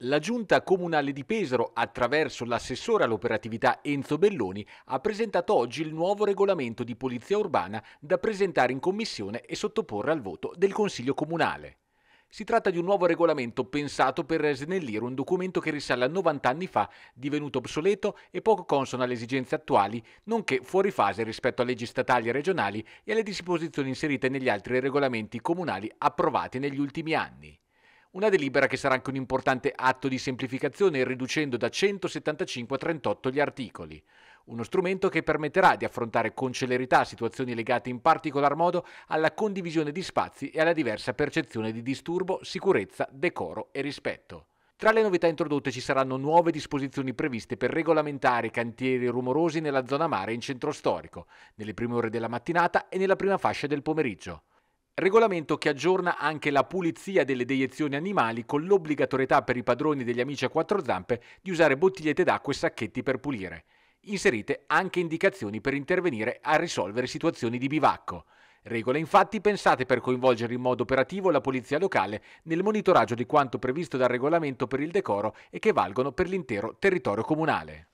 La giunta comunale di Pesaro, attraverso l'assessore all'operatività Enzo Belloni, ha presentato oggi il nuovo regolamento di polizia urbana da presentare in commissione e sottoporre al voto del Consiglio comunale. Si tratta di un nuovo regolamento pensato per snellire un documento che risale a 90 anni fa, divenuto obsoleto e poco consono alle esigenze attuali, nonché fuori fase rispetto a leggi statali e regionali e alle disposizioni inserite negli altri regolamenti comunali approvati negli ultimi anni. Una delibera che sarà anche un importante atto di semplificazione riducendo da 175 a 38 gli articoli. Uno strumento che permetterà di affrontare con celerità situazioni legate in particolar modo alla condivisione di spazi e alla diversa percezione di disturbo, sicurezza, decoro e rispetto. Tra le novità introdotte ci saranno nuove disposizioni previste per regolamentare i cantieri rumorosi nella zona mare in centro storico, nelle prime ore della mattinata e nella prima fascia del pomeriggio. Regolamento che aggiorna anche la pulizia delle deiezioni animali con l'obbligatorietà per i padroni degli amici a quattro zampe di usare bottigliette d'acqua e sacchetti per pulire. Inserite anche indicazioni per intervenire a risolvere situazioni di bivacco. Regole infatti pensate per coinvolgere in modo operativo la polizia locale nel monitoraggio di quanto previsto dal regolamento per il decoro e che valgono per l'intero territorio comunale.